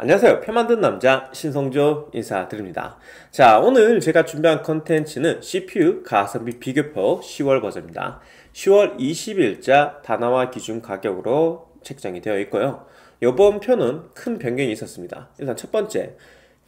안녕하세요. 표 만든 남자 신성조 인사드립니다. 자, 오늘 제가 준비한 컨텐츠는 CPU 가성비 비교표 10월 버전입니다. 10월 20일자 단화와 기준 가격으로 책정이 되어 있고요. 이번 표는 큰 변경이 있었습니다. 일단 첫 번째,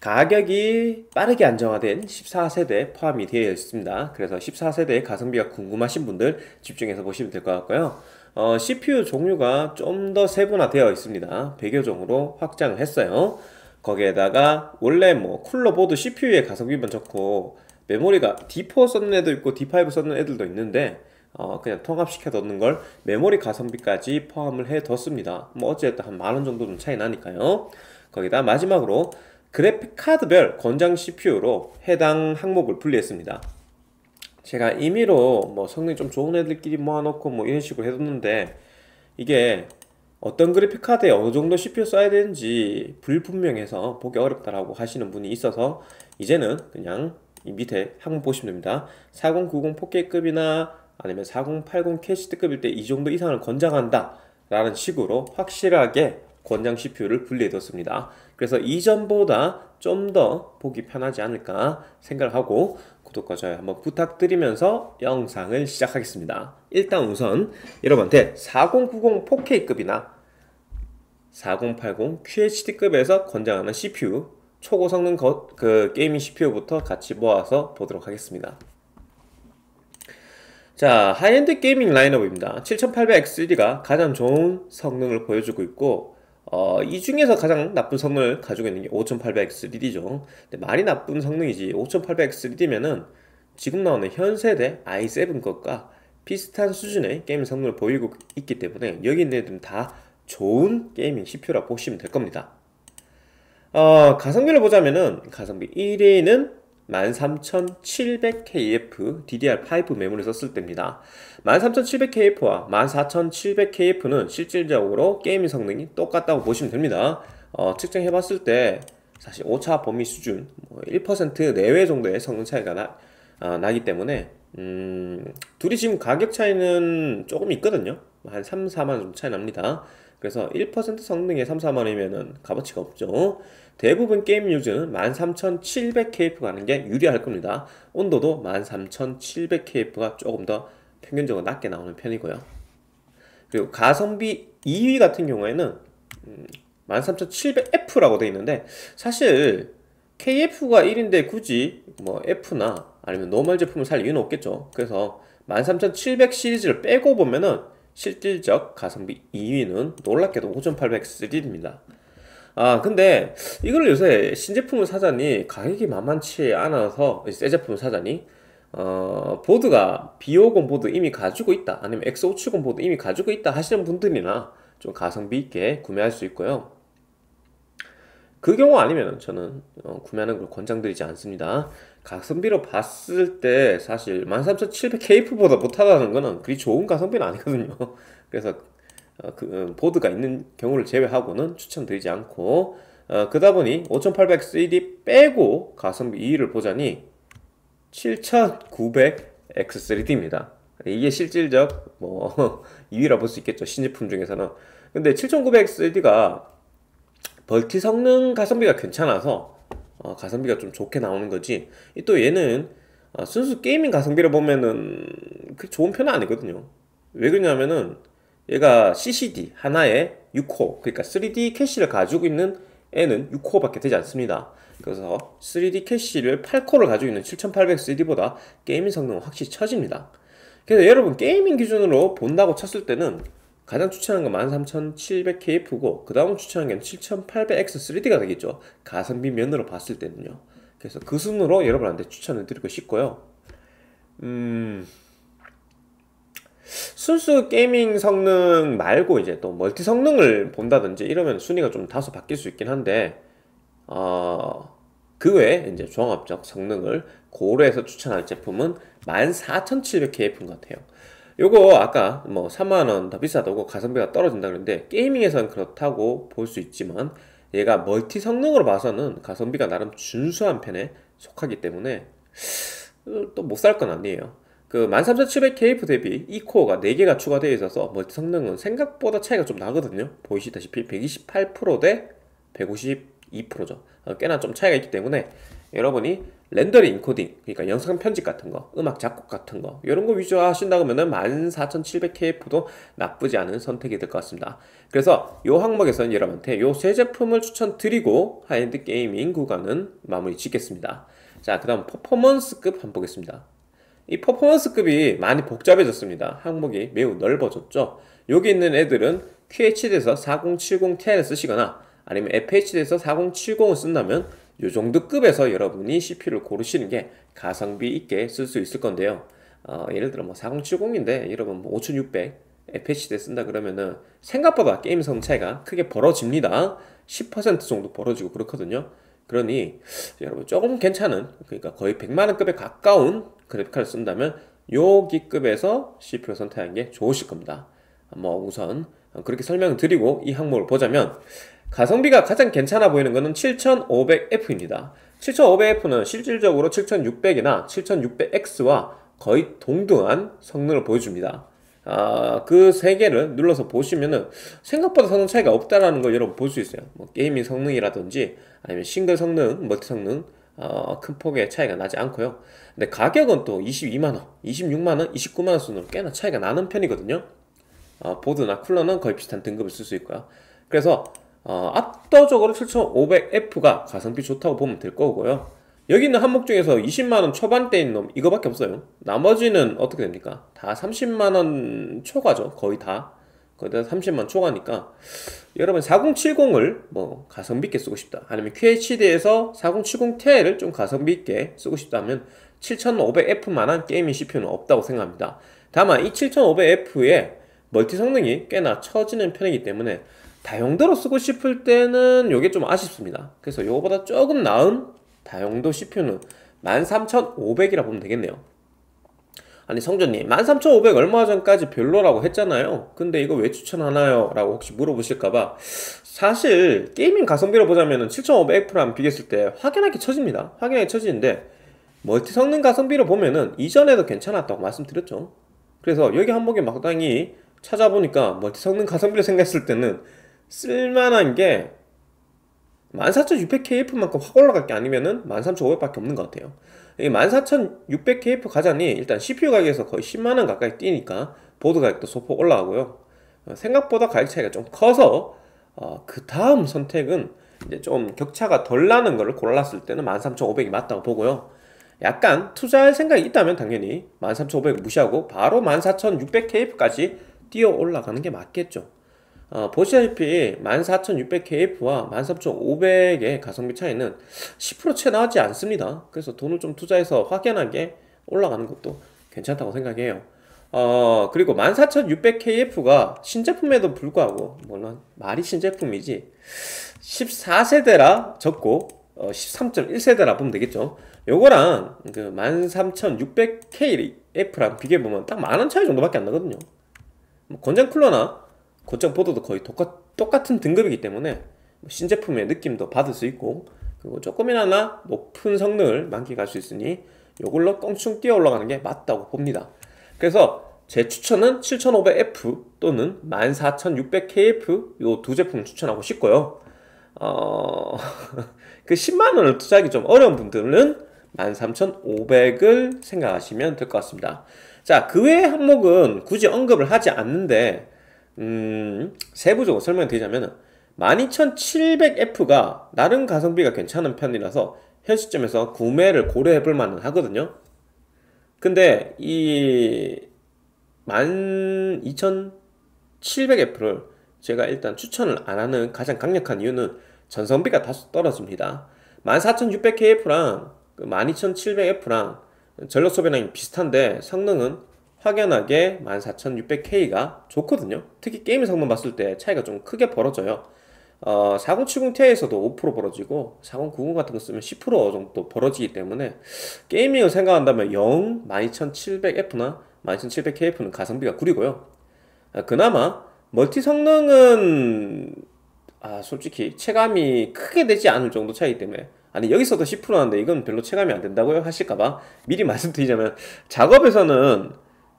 가격이 빠르게 안정화된 14세대 포함이 되어 있습니다. 그래서 14세대의 가성비가 궁금하신 분들 집중해서 보시면 될 것 같고요. 어, CPU 종류가 좀 더 세분화되어 있습니다. 100여 종으로 확장을 했어요. 거기에다가 원래 뭐 쿨러보드 CPU에 가성비만 좋고 메모리가 D4 썼는 애도 있고 D5 썼는 애들도 있는데 어, 그냥 통합시켜 뒀는걸 메모리 가성비까지 포함을 해 뒀습니다. 뭐어됐든한 만원 정도 좀 차이 나니까요. 거기다 마지막으로 그래픽 카드별 권장 CPU로 해당 항목을 분리했습니다. 제가 임의로 뭐 성능이 좀 좋은 애들끼리 모아놓고 뭐 이런 식으로 해뒀는데 이게 어떤 그래픽 카드에 어느 정도 CPU 써야 되는지 불분명해서 보기 어렵다라고 하시는 분이 있어서 이제는 그냥 이 밑에 한번 보시면 됩니다. 4090 4K급이나 아니면 4080 캐시트급일 때 이 정도 이상을 권장한다 라는 식으로 확실하게 권장 CPU를 분리해뒀습니다. 그래서 이전보다 좀 더 보기 편하지 않을까 생각하고 구독과 좋아요 한번 부탁드리면서 영상을 시작하겠습니다. 일단 우선 여러분한테 4090 4K급이나 4080 QHD급에서 권장하는 CPU 초고 성능 거, 그 게이밍 CPU부터 같이 모아서 보도록 하겠습니다. 자, 하이엔드 게이밍 라인업입니다. 7 8 0 0 x 3 d 가 가장 좋은 성능을 보여주고 있고 어, 이 중에서 가장 나쁜 성능을 가지고 있는 게 5800X3D죠. 근데 많이 나쁜 성능이지 5800X3D면은 지금 나오는 현 세대 i7 것과 비슷한 수준의 게임 성능을 보이고 있기 때문에 여기 있는 애들은 다 좋은 게이밍 CPU라고 보시면 될 겁니다. 어, 가성비를 보자면은 가성비 1위는 13700KF DDR5 메모리 썼을 때입니다. 13700KF와 14700KF는 실질적으로 게임 성능이 똑같다고 보시면 됩니다. 어, 측정해봤을 때 사실 오차 범위 수준 1% 뭐 내외 정도의 성능 차이가 나, 어, 나기 때문에 음, 둘이 지금 가격 차이는 조금 있거든요. 한 3, 4만 좀 차이 납니다. 그래서 1% 성능에 3, 4만이면은 값어치가 없죠. 대부분 게임 유저는 13700KF 가는 게 유리할 겁니다. 온도도 13700KF가 조금 더 평균적으로 낮게 나오는 편이고요. 그리고 가성비 2위 같은 경우에는 13700F라고 음, 되어 있는데 사실 KF가 1인데 굳이 뭐 F나 아니면 노멀 제품을 살 이유는 없겠죠. 그래서 13700 시리즈를 빼고 보면은 실질적 가성비 2위는 놀랍게도 5800 3입니다. 아 근데 이걸 요새 신제품을 사자니 가격이 만만치 않아서 새 제품을 사자니 어 보드가 B50 보드 이미 가지고 있다 아니면 X570 보드 이미 가지고 있다 하시는 분들이나 좀 가성비 있게 구매할 수 있고요 그 경우 아니면 저는 어, 구매하는 걸 권장드리지 않습니다 가성비로 봤을 때 사실 13700KF보다 못하다는 거는 그리 좋은 가성비는 아니거든요 그래서 어, 그 어, 보드가 있는 경우를 제외하고는 추천드리지 않고 어, 그다 보니 5800CD 빼고 가성비 2위를 보자니 7900X3D입니다. 이게 실질적 뭐 2위라 볼 수 있겠죠. 신제품 중에서는. 근데 7900X3D가 벌티 성능 가성비가 괜찮아서 어, 가성비가 좀 좋게 나오는 거지. 또 얘는 어, 순수 게이밍 가성비를 보면은 그 좋은 편은 아니거든요. 왜 그러냐면은 얘가 CCD 하나에 6호 그러니까 3D 캐시를 가지고 있는 애는 6호밖에 되지 않습니다. 그래서 3D 캐시를 8코를 가지고 있는 7800 c d 보다 게이밍 성능은 확실히 처집니다. 그래서 여러분 게이밍 기준으로 본다고 쳤을 때는 가장 추천하는 건 13700KF고 그 다음 추천하는 게 7800X 3D가 되겠죠. 가성비 면으로 봤을 때는요. 그래서 그 순으로 여러분한테 추천을 드리고 싶고요. 음... 순수 게이밍 성능 말고 이제 또 멀티 성능을 본다든지 이러면 순위가 좀 다소 바뀔 수 있긴 한데 어, 그 외에 이제 종합적 성능을 고려해서 추천할 제품은 14,700K인 것 같아요. 요거 아까 뭐 3만원 더 비싸다고 가성비가 떨어진다 그랬는데 게이밍에서는 그렇다고 볼 수 있지만 얘가 멀티 성능으로 봐서는 가성비가 나름 준수한 편에 속하기 때문에 또 못 살 건 아니에요. 그 13700KF 대비 이코어가 4개가 추가되어 있어서 멀티 뭐 성능은 생각보다 차이가 좀 나거든요 보이시다시피 128%대 152%죠 어, 꽤나 좀 차이가 있기 때문에 여러분이 렌더링 인코딩 그러니까 영상 편집 같은 거 음악 작곡 같은 거 이런 거 위주로 하신다 고하면은 14700KF도 나쁘지 않은 선택이 될 것 같습니다 그래서 이 항목에서는 여러분한테 이 세 제품을 추천드리고 하이엔드 게이밍 구간은 마무리 짓겠습니다 자그 다음 퍼포먼스급 한번 보겠습니다 이 퍼포먼스급이 많이 복잡해졌습니다. 항목이 매우 넓어졌죠. 여기 있는 애들은 QHD에서 4070Ti를 쓰시거나 아니면 FHD에서 4070을 쓴다면 이 정도 급에서 여러분이 CPU를 고르시는 게 가성비 있게 쓸 수 있을 건데요. 어, 예를 들어 뭐 4070인데 여러분 뭐5600 FHD 쓴다 그러면은 생각보다 게임 성 차이가 크게 벌어집니다. 10% 정도 벌어지고 그렇거든요. 그러니 여러분 조금 괜찮은 그러니까 거의 100만원급에 가까운 그래픽카드 쓴다면 요기급에서 c p u 선택한게 좋으실 겁니다. 뭐 우선 그렇게 설명을 드리고 이 항목을 보자면 가성비가 가장 괜찮아 보이는 것은 7500F입니다. 7500F는 실질적으로 7600이나 7600X와 거의 동등한 성능을 보여줍니다. 아, 그 세 개를 눌러서 보시면은 생각보다 성능 차이가 없다라는 걸 여러분 볼 수 있어요. 뭐 게이밍 성능이라든지 아니면 싱글 성능, 멀티 성능 어, 큰 폭의 차이가 나지 않고요. 근데 가격은 또 22만원, 26만원, 29만원 순으로 꽤나 차이가 나는 편이거든요. 어, 보드나 쿨러는 거의 비슷한 등급을 쓸 수 있고요. 그래서 어, 압도적으로 7500F가 가성비 좋다고 보면 될 거고요. 여기 있는 한 목 중에서 20만원 초반대인 놈 이거밖에 없어요. 나머지는 어떻게 됩니까? 다 30만원 초과죠. 거의 다. 거기다 30만 초과니까 여러분 4070을 뭐 가성비 있게 쓰고 싶다 아니면 QHD에서 4070 Ti를 좀 가성비 있게 쓰고 싶다 면 7500F만한 게이밍 CPU는 없다고 생각합니다 다만 이7 5 0 0 f 에 멀티 성능이 꽤나 처지는 편이기 때문에 다용도로 쓰고 싶을 때는 이게 좀 아쉽습니다 그래서 이거보다 조금 나은 다용도 CPU는 13500이라 보면 되겠네요 아니 성조님 13,500 얼마 전까지 별로라고 했잖아요 근데 이거 왜 추천하나요? 라고 혹시 물어보실까봐 사실 게이밍 가성비로 보자면 7500F랑 비교했을 때 확연하게 처집니다 확연하게 처지는데 멀티 성능 가성비로 보면은 이전에도 괜찮았다고 말씀드렸죠 그래서 여기 한복에 막당히 찾아보니까 멀티 성능 가성비로 생각했을 때는 쓸만한 게 14600KF만큼 확 올라갈 게 아니면은 13500밖에 없는 것 같아요 여 14,600KF 가자니 일단 CPU 가격에서 거의 10만원 가까이 뛰니까 보드 가격도 소폭 올라가고요 어, 생각보다 가격 차이가 좀 커서 어, 그 다음 선택은 이제 좀 격차가 덜 나는 걸 골랐을 때는 13,500이 맞다고 보고요 약간 투자할 생각이 있다면 당연히 13,500 무시하고 바로 14,600KF까지 뛰어 올라가는 게 맞겠죠 어, 보시다시피 14,600KF와 13,500의 가성비 차이는 10%채 나지 않습니다. 그래서 돈을 좀 투자해서 확연하게 올라가는 것도 괜찮다고 생각해요. 어, 그리고 14,600KF가 신제품에도 불구하고, 물론 말이 신제품이지, 14세대라 적고, 어, 13.1세대라 보면 되겠죠. 요거랑 그 13,600KF랑 비교해보면 딱만원 차이 정도밖에 안 나거든요. 뭐 권장 쿨러나 고점 보드도 거의 똑같, 은 등급이기 때문에 뭐 신제품의 느낌도 받을 수 있고 그리고 조금이나마 높은 성능을 만끽할 수 있으니 이걸로 껑충 뛰어 올라가는 게 맞다고 봅니다 그래서 제 추천은 7500F 또는 14600KF 요 두 제품 추천하고 싶고요 어... 그 10만원을 투자하기 좀 어려운 분들은 13,500을 생각하시면 될 것 같습니다 자 그 외의 항목은 굳이 언급을 하지 않는데 음, 세부적으로 설명드리자면 12700F가 나름 가성비가 괜찮은 편이라서 현 시점에서 구매를 고려해 볼 만은 하거든요 근데 이 12700F를 제가 일단 추천을 안 하는 가장 강력한 이유는 전성비가 다소 떨어집니다 14600KF랑 12700F랑 그 전력 소비량이 비슷한데 성능은 확연하게 14600K가 좋거든요 특히 게임 의 성능 봤을 때 차이가 좀 크게 벌어져요 어, 4070ti에서도 5% 벌어지고 4090 같은 거 쓰면 10% 정도 벌어지기 때문에 게이밍을 생각한다면 0, 12700F나 12700KF는 가성비가 구리고요 아, 그나마 멀티 성능은 아 솔직히 체감이 크게 되지 않을 정도 차이기 때문에 아니 여기서도 10% 하는데 이건 별로 체감이 안 된다고요 하실까봐 미리 말씀드리자면 작업에서는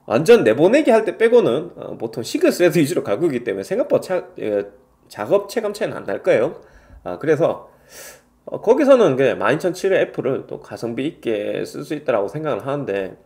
완전 내보내기 할 때 빼고는 어, 보통 싱글 스레드 위주로 가고 있기 때문에 생각보다 차, 에, 예, 작업 체감 차이는 안 날 거예요. 아, 그래서 어, 거기서는 그 12700F를 또 가성비 있게 쓸 수있다고 생각을 하는데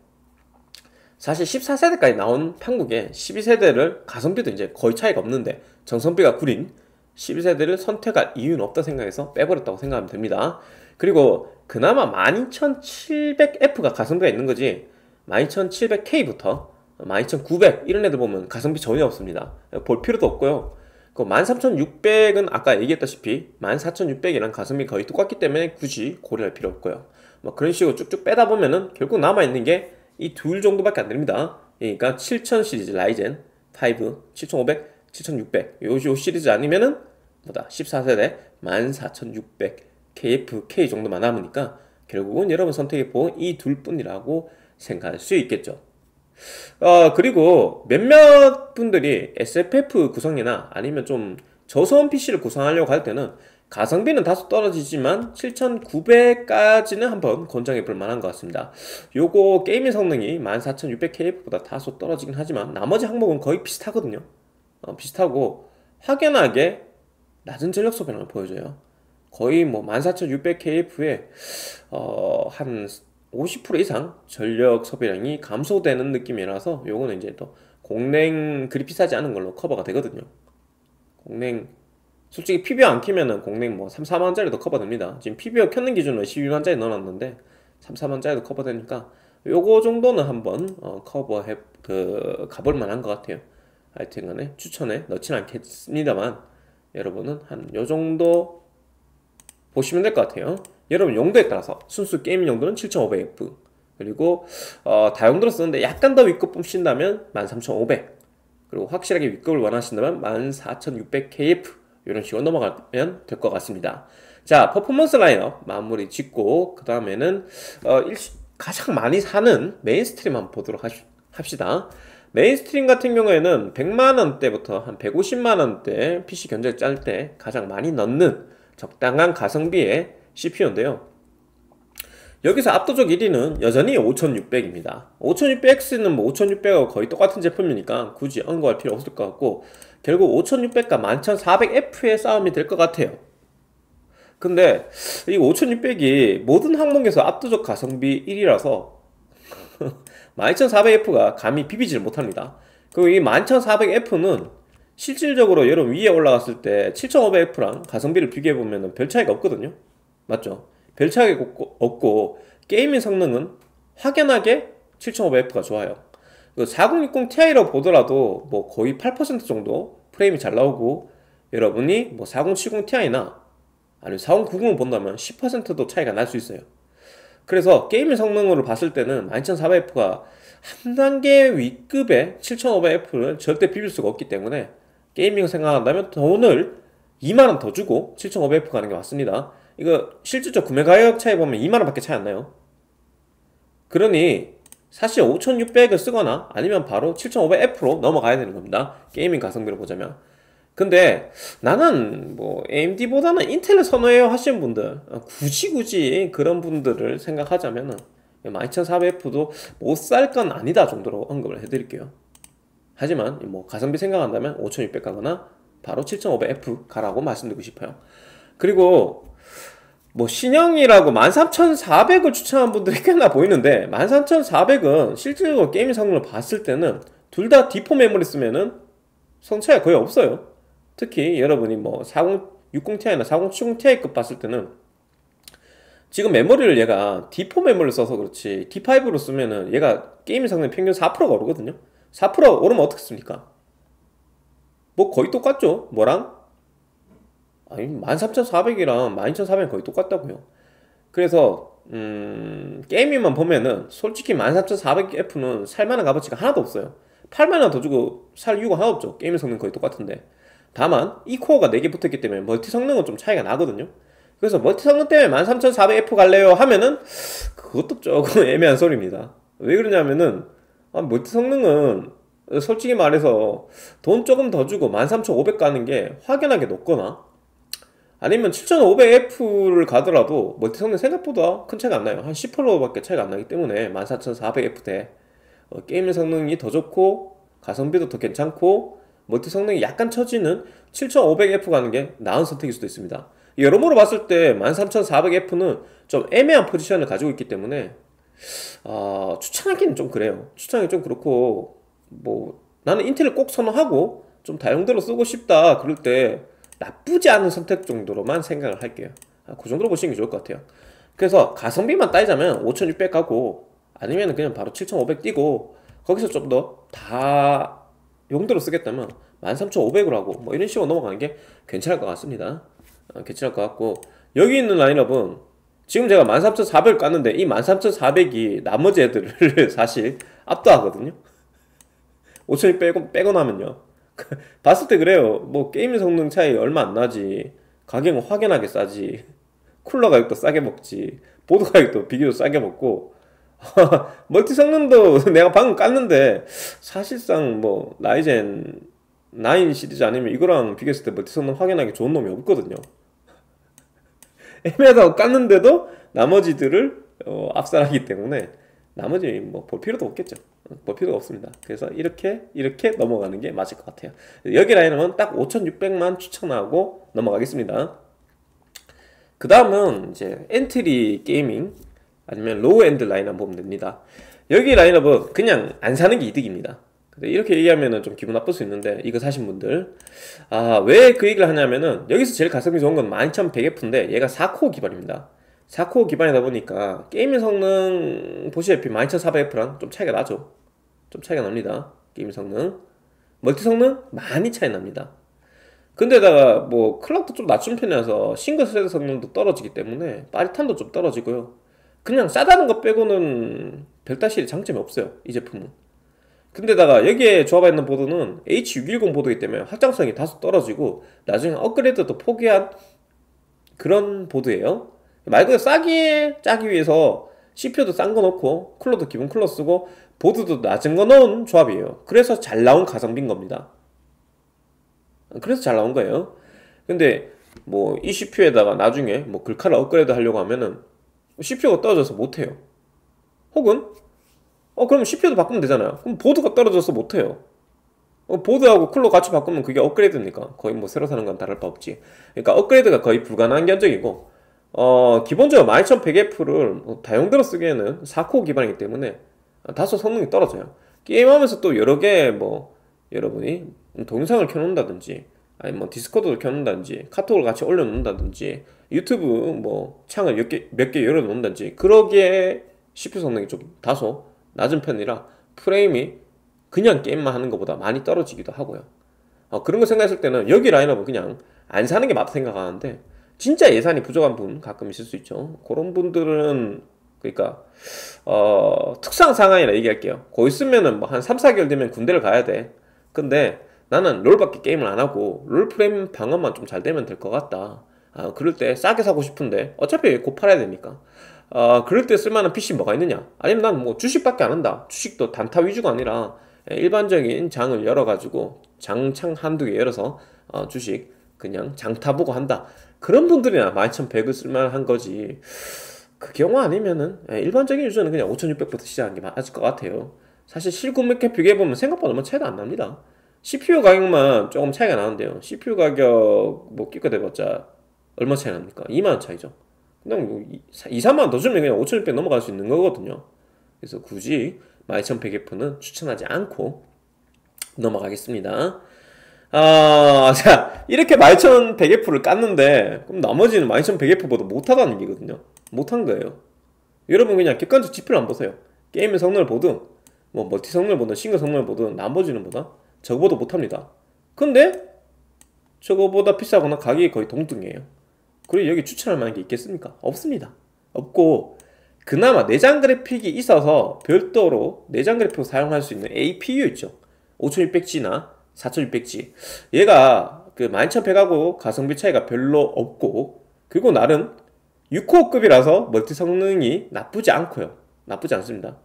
사실 14세대까지 나온 판국에 12세대를 가성비도 이제 거의 차이가 없는데 정성비가 구린 12세대를 선택할 이유는 없다 생각해서 빼버렸다고 생각하면 됩니다. 그리고 그나마 12700F가 가성비가 있는 거지 12700K부터 12900 이런 애들 보면 가성비 전혀 없습니다. 볼 필요도 없고요. 그 13600은 아까 얘기했다시피 14600이랑 가성비 거의 똑같기 때문에 굳이 고려할 필요 없고요. 뭐 그런 식으로 쭉쭉 빼다 보면은 결국 남아있는 게 이 둘 정도밖에 안 됩니다. 그러니까 7000 시리즈 라이젠 5, 7500, 7600 요, 요 시리즈 아니면은 뭐다 14세대 14600 KFK 정도만 남으니까 결국은 여러분 선택의 폭은 이 둘뿐이라고 생각할 수 있겠죠. 어, 그리고 몇몇 분들이 SFF 구성이나 아니면 좀 저소음 PC를 구성하려고 할 때는 가성비는 다소 떨어지지만 7900까지는 한번 권장해 볼 만한 것 같습니다 요거 게이밍 성능이 14600KF보다 다소 떨어지긴 하지만 나머지 항목은 거의 비슷하거든요 어, 비슷하고 확연하게 낮은 전력 소비량을 보여줘요 거의 뭐 14600KF에 어, 한50% 이상 전력 소비량이 감소되는 느낌이라서 요거는 이제 또 공냉 그리 비싸지 않은 걸로 커버가 되거든요. 공냉 솔직히 PBO 안 키면은 공냉 뭐 3, 4만짜리도 커버됩니다. 지금 PBO 켰는 기준으로 12만짜리 넣어놨는데 3, 4만짜리도 커버되니까 요거 정도는 한번 어, 커버해 그 가볼 만한 것 같아요. 하여튼간에 추천에 넣진 않겠습니다만 여러분은 한 요 정도 보시면 될 것 같아요. 여러분 용도에 따라서 순수 게임 용도는 7500F 그리고 어, 다용도로 쓰는데 약간 더 윗급 뽑신다면 13500 그리고 확실하게 윗급을 원하신다면 14600KF 이런 식으로 넘어가면 될 것 같습니다 자 퍼포먼스 라인업 마무리 짓고 그 다음에는 어, 가장 많이 사는 메인스트림 한번 보도록 하시, 합시다 메인스트림 같은 경우에는 100만원대부터 한 150만원대 PC 견적이 짤때 가장 많이 넣는 적당한 가성비의 CPU인데요. 여기서 압도적 1위는 여전히 5600입니다. 5600X는 뭐 5600하고 거의 똑같은 제품이니까 굳이 언급할 필요 없을 것 같고 결국 5600과 11400F의 싸움이 될 것 같아요. 근데 이 5600이 모든 항목에서 압도적 가성비 1위라서 11400F가 감히 비비질 못합니다. 그리고 이 11400F는 실질적으로 여러분 위에 올라갔을 때 7500F랑 가성비를 비교해보면 별 차이가 없거든요. 맞죠? 별차이 없고 게임의 성능은 확연하게 7500F가 좋아요 4060 그 Ti로 보더라도 뭐 거의 8% 정도 프레임이 잘 나오고 여러분이 뭐4070 Ti나 아니면 4090을 본다면 10%도 차이가 날 수 있어요 그래서 게임의 성능으로 봤을 때는 12400F가 한 단계 위급의 7500F는 절대 비빌 수가 없기 때문에 게이밍 생각한다면 돈을 2만원 더 주고 7500F 가는 게 맞습니다 이거 실질적 구매 가격 차이 보면 2만원 밖에 차이 안 나요 그러니 사실 5600을 쓰거나 아니면 바로 7500F로 넘어가야 되는 겁니다 게이밍 가성비를 보자면 근데 나는 뭐 AMD보다는 인텔을 선호해요 하시는 분들 굳이 굳이 그런 분들을 생각하자면은 12400F도 못 살 건 아니다 정도로 언급을 해드릴게요 하지만 뭐 가성비 생각한다면 5600 가거나 바로 7500F 가라고 말씀드리고 싶어요 그리고 뭐 신형이라고 13,400을 추천한 분들이 꽤나 보이는데 13,400은 실질적으로 게임 성능을 봤을 때는 둘 다 디포 메모리 쓰면은 성차가 이 거의 없어요 특히 여러분이 뭐 40, 60ti나 4070ti급 봤을 때는 지금 메모리를 얘가 D4 메모리를 써서 그렇지 D5로 쓰면은 얘가 게임 성능 평균 4%가 오르거든요 4% 오르면 어떻겠습니까뭐 거의 똑같죠 뭐랑 아니 13,400이랑 12,400이 거의 똑같다고요. 그래서 음, 게임만 보면은 솔직히 13,400F는 살만한 값어치가 하나도 없어요. 8만원 더 주고 살 이유가 하나 없죠. 게임 성능 거의 똑같은데. 다만 이 코어가 4개 붙었기 때문에 멀티 성능은 좀 차이가 나거든요. 그래서 멀티 성능 때문에 13,400F 갈래요 하면은 그것도 조금 애매한 소리입니다. 왜 그러냐면은 아, 멀티 성능은 솔직히 말해서 돈 조금 더 주고 13,500 가는 게 확연하게 높거나 아니면 7500F를 가더라도 멀티 뭐 성능 생각보다 큰 차이가 안 나요. 한 10%밖에 차이가 안 나기 때문에 14400F 대 어, 게임 성능이 더 좋고 가성비도 더 괜찮고 멀티 성능이 약간 처지는 7500F 가는 게 나은 선택일 수도 있습니다. 여러모로 봤을 때 13400F는 좀 애매한 포지션을 가지고 있기 때문에 어, 추천하기는 좀 그래요. 추천하기 좀 그렇고 뭐 나는 인텔을 꼭 선호하고 좀 다용도로 쓰고 싶다 그럴 때 나쁘지 않은 선택 정도로만 생각을 할게요 아, 그 정도로 보시는 게 좋을 것 같아요 그래서 가성비만 따지자면 5600 가고 아니면 그냥 바로 7500 뛰고 거기서 좀 더 다 용도로 쓰겠다면 13500으로 하고 뭐 이런 식으로 넘어가는 게 괜찮을 것 같습니다 어, 괜찮을 것 같고 여기 있는 라인업은 지금 제가 13400 깠는데 이 13400이 나머지 애들을 사실 압도하거든요 5600 빼고 나면요 봤을 때 그래요. 뭐 게임 성능 차이 얼마 안 나지. 가격은 확연하게 싸지. 쿨러 가격도 싸게 먹지. 보드 가격도 비교적 싸게 먹고. 멀티 성능도 내가 방금 깠는데 사실상 뭐 라이젠 9 시리즈 아니면 이거랑 비교했을 때 멀티 성능 확연하게 좋은 놈이 없거든요. 애매하다고 깠는데도 나머지들을 어, 압살하기 때문에 나머지 뭐 볼 필요도 없겠죠. 볼 뭐 필요가 없습니다. 그래서 이렇게 이렇게 넘어가는 게 맞을 것 같아요. 여기 라인은 딱 5,600만 추천하고 넘어가겠습니다. 그 다음은 이제 엔트리 게이밍 아니면 로우 엔드 라인업 보면 됩니다. 여기 라인업은 그냥 안 사는 게 이득입니다. 근데 이렇게 얘기하면좀 기분 나쁠 수 있는데 이거 사신 분들 아왜 그 얘기를 하냐면은 여기서 제일 가성비 좋은 건 12,100F인데 얘가 4코어 기반입니다. 4코어 기반이다 보니까 게임의 성능 보시다시피 12400F랑 좀 차이가 나죠 좀 차이가 납니다 게임 성능 멀티 성능 많이 차이 납니다 근데다가 뭐 클럭도 좀 낮춘 편이라서 싱글 스레드 성능도 떨어지기 때문에 빠릿함도 좀 떨어지고요 그냥 싸다는 것 빼고는 별다시 장점이 없어요 이 제품은 근데다가 여기에 조합해 있는 보드는 H610 보드이기 때문에 확장성이 다소 떨어지고 나중에 업그레이드도 포기한 그런 보드예요 말 그대로 싸게 짜기 위해서 CPU도 싼 거 넣고 쿨러도 기본 쿨러 쓰고 보드도 낮은 거 넣은 조합이에요 그래서 잘 나온 가성비인 겁니다 그래서 잘 나온 거예요 근데 뭐 e CPU에다가 나중에 뭐 글카를 업그레이드 하려고 하면은 CPU가 떨어져서 못해요 혹은 어 그럼 CPU도 바꾸면 되잖아요 그럼 보드가 떨어져서 못해요 어, 보드하고 쿨러 같이 바꾸면 그게 업그레이드니까 거의 뭐 새로 사는 건 다를 바 없지 그러니까 업그레이드가 거의 불가능한 견적이고 어, 기본적으로 12100F를 다용도로 쓰기에는 4코어 기반이기 때문에 다소 성능이 떨어져요. 게임하면서 또 여러 개 뭐 여러분이 동영상을 켜놓는다든지 아니면 뭐 디스코드를 켜놓는다든지 카톡을 같이 올려놓는다든지 유튜브 뭐 창을 몇 개 몇 개 열어놓는다든지 그러기에 CPU 성능이 좀 다소 낮은 편이라 프레임이 그냥 게임만 하는 것보다 많이 떨어지기도 하고요. 어, 그런 거 생각했을 때는 여기 라인업은 그냥 안 사는 게 맞다 생각하는데 진짜 예산이 부족한 분 가끔 있을 수 있죠. 그런 분들은 그러니까 어, 특수 상황이라 얘기할게요. 거 있으면은 뭐 한 3, 4개월 되면 군대를 가야 돼. 근데 나는 롤밖에 게임을 안 하고 롤프레임 방어만 좀 잘 되면 될 것 같다. 아, 그럴 때 싸게 사고 싶은데 어차피 곧 팔아야 되니까. 아, 그럴 때 쓸만한 PC 뭐가 있느냐? 아니면 난 뭐 주식밖에 안 한다. 주식도 단타 위주가 아니라 일반적인 장을 열어가지고 장창 한두 개 열어서 어, 주식 그냥 장타 보고 한다. 그런 분들이나 12,100을 쓸만한 거지. 그 경우 아니면은 예, 일반적인 유저는 그냥 5,600부터 시작한 게 맞을 것 같아요. 사실 실구매께 비교해보면 생각보다 너무 뭐 차이가안 납니다. CPU 가격만 조금 차이가 나는데요. CPU 가격 뭐 끼고 돼봤자 얼마 차이 납니까? 2만원 차이죠. 그냥 뭐 2, 3만원 더 주면 그냥 5,600 넘어갈 수 있는 거거든요. 그래서 굳이 12,100F는 추천하지 않고 넘어가겠습니다. 어, 자, 이렇게 12100F를 깠는데, 그럼 나머지는 12100F보다 못하다는 얘기거든요. 못한 거예요. 여러분 그냥 객관적 지표를 안 보세요. 게임의 성능을 보든, 뭐, 멀티 성능을 보든, 싱글 성능을 보든, 나머지는 보다 저거보다 못합니다. 근데, 저거보다 비싸거나 가격이 거의 동등해요. 그리고 여기 추천할 만한 게 있겠습니까? 없습니다. 없고, 그나마 내장 그래픽이 있어서 별도로 내장 그래픽을 사용할 수 있는 APU 있죠. 5600G나 4600G 얘가 그 12100하고 가성비 차이가 별로 없고 그리고 나름 6코어급이라서 멀티 성능이 나쁘지 않고요 나쁘지 않습니다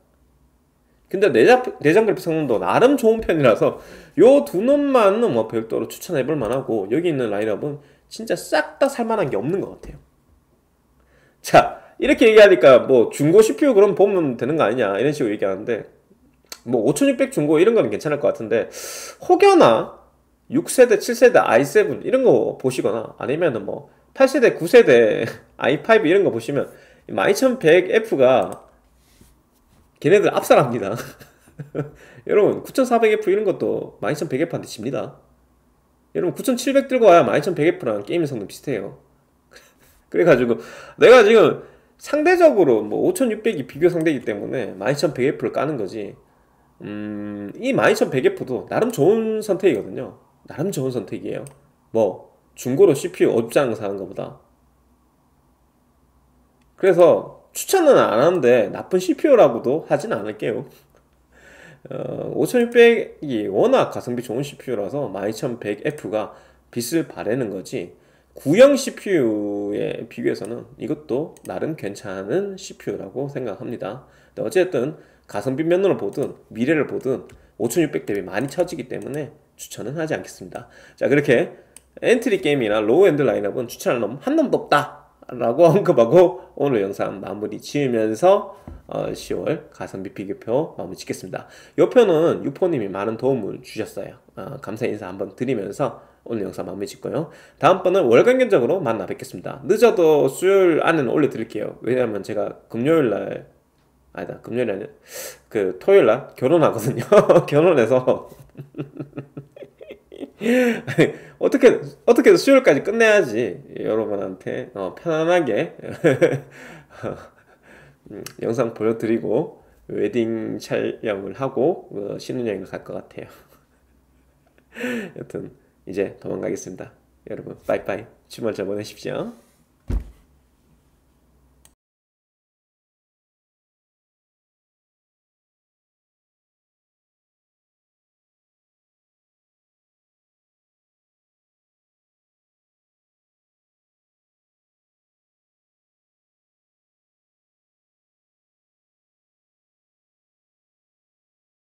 근데 내장, 내장 그래픽 성능도 나름 좋은 편이라서 요 두 놈만은 뭐 별도로 추천해 볼 만하고 여기 있는 라인업은 진짜 싹 다 살만한 게 없는 것 같아요 자 이렇게 얘기하니까 뭐 중고 CPU 그럼 보면 되는 거 아니냐 이런 식으로 얘기하는데 뭐5600 중고 이런 거는 괜찮을 것 같은데 혹여나 6세대, 7세대 i7 이런 거 보시거나 아니면은 뭐 8세대, 9세대 i5 이런 거 보시면 12100F가 걔네들 압살합니다. 여러분 9400F 이런 것도 12100F한테 집니다. 여러분 9700 들고 와야 12100F랑 게임 성능 비슷해요. 그래가지고 내가 지금 상대적으로 뭐 5600이 비교 상대이기 때문에 12100F를 까는 거지 음, 이 12100F도 나름 좋은 선택이거든요. 나름 좋은 선택이에요. 뭐, 중고로 CPU 업장 사는 것보다. 그래서 추천은 안 하는데 나쁜 CPU라고도 하진 않을게요. 어, 5600이 워낙 가성비 좋은 CPU라서 12100F가 빛을 바래는 거지 구형 CPU에 비교해서는 이것도 나름 괜찮은 CPU라고 생각합니다. 어쨌든 가성비 면으로 보든 미래를 보든 5600 대비 많이 처지기 때문에 추천은 하지 않겠습니다. 자 그렇게 엔트리 게임이나 로우엔드 라인업은 추천할 놈한 놈도 없다 라고 언급하고 오늘 영상 마무리 지으면서 어, 10월 가성비 비교표 마무리 짓겠습니다. 요 표는 유포님이 많은 도움을 주셨어요. 어, 감사 인사 한번 드리면서 오늘 영상 마무리 짓고요. 다음번은 월간 견적으로 만나 뵙겠습니다. 늦어도 수요일 안에는 올려드릴게요. 왜냐하면 제가 금요일날 아니다 금요일이 아니라 그 토요일날 결혼하거든요 결혼해서 어떻게 어떻게 수요일까지 끝내야지 여러분한테 어, 편안하게 음, 영상 보여드리고 웨딩 촬영을 하고 어, 신혼여행을 갈 것 같아요 여튼 이제 도망가겠습니다 여러분 빠이빠이 주말 잘 보내십시오